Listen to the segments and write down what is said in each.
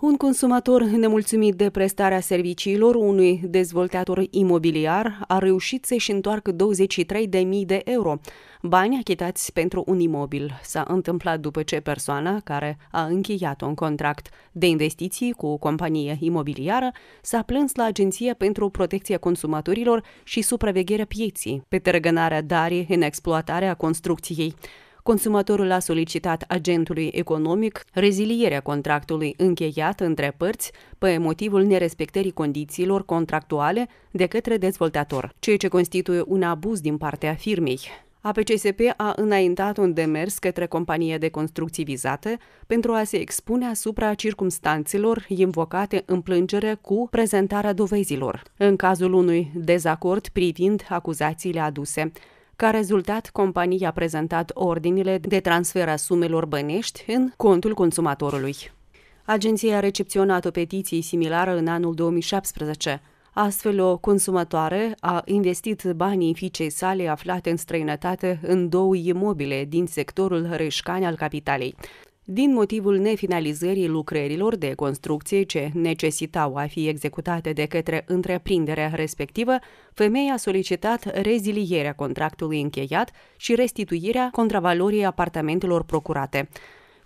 Un consumator nemulțumit de prestarea serviciilor unui dezvoltator imobiliar a reușit să-și întoarcă 23.000 de euro, bani achitați pentru un imobil. S-a întâmplat după ce persoana care a încheiat un contract de investiții cu o companie imobiliară s-a plâns la Agenția pentru Protecția Consumatorilor și Supravegherea Pieții pe tărgănarea darii în exploatarea construcției. Consumatorul a solicitat agentului economic rezilierea contractului încheiat între părți pe motivul nerespectării condițiilor contractuale de către dezvoltator, ceea ce constituie un abuz din partea firmei. APCSP a înaintat un demers către compania de construcții vizată pentru a se expune asupra circumstanțelor invocate în plângere cu prezentarea dovezilor, în cazul unui dezacord privind acuzațiile aduse. Ca rezultat, compania a prezentat ordinile de transfer a sumelor bănești în contul consumatorului. Agenția a recepționat o petiție similară în anul 2017. Astfel, o consumatoare a investit banii fiicei sale aflate în străinătate în două imobile din sectorul Reșcani al capitalei din motivul nefinalizării lucrărilor de construcție ce necesitau a fi executate de către întreprinderea respectivă, femeia a solicitat rezilierea contractului încheiat și restituirea contravalorii apartamentelor procurate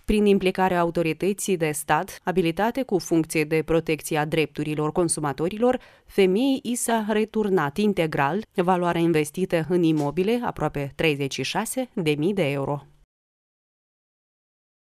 prin implicarea autorității de stat abilitate cu funcție de protecție a drepturilor consumatorilor, femeii i s-a returnat integral valoarea investită în imobile, aproape 36.000 de euro.